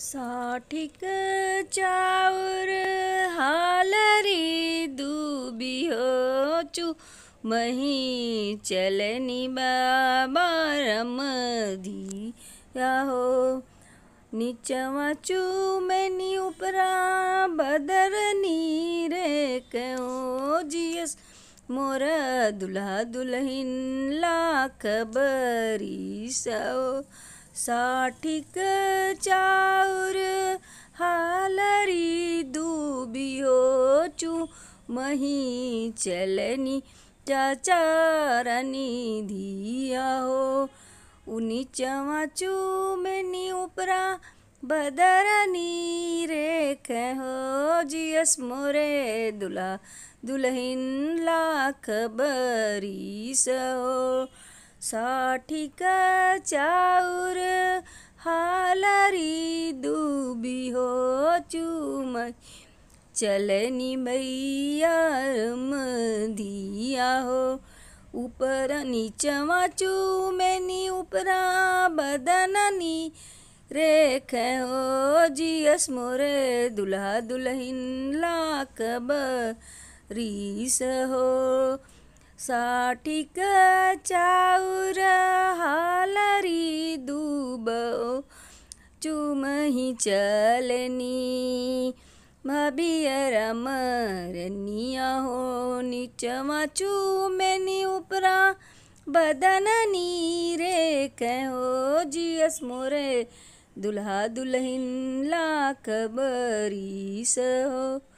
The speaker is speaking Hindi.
साठिक चाउर हालरी दूबी हो चू मही चलनी बाम दी हो नीचवा चू मैनी उपरा बदर नीर कहो जियस मोर दुल्हा दुल्हिन लाख बरी सौ साठिक चाउर हालरी दूबियो चू मही चलनी चाचारनी धिया हो उनी चवाचू मेनी उपरा बदरनी रेख हो जियस मोरे दुला दुल्हन लाख बरी सो सठिक चाउर हालरी दुबी हो चुम चलनी मैयर मधिया हो ऊपर नीचवा चूमेनी उपरा बदननी रेख हो जियस मोरे दुल्हा दुल्हिन लाक बरीस हो सठिक चाउर हालरी दूब चुमही चलनी मबियर मरनिया हो नीचवा चूमेनी उपरा बदन नीरे कहो जियस मोरे दुल्हा दुल्हिन लाख बरी सहो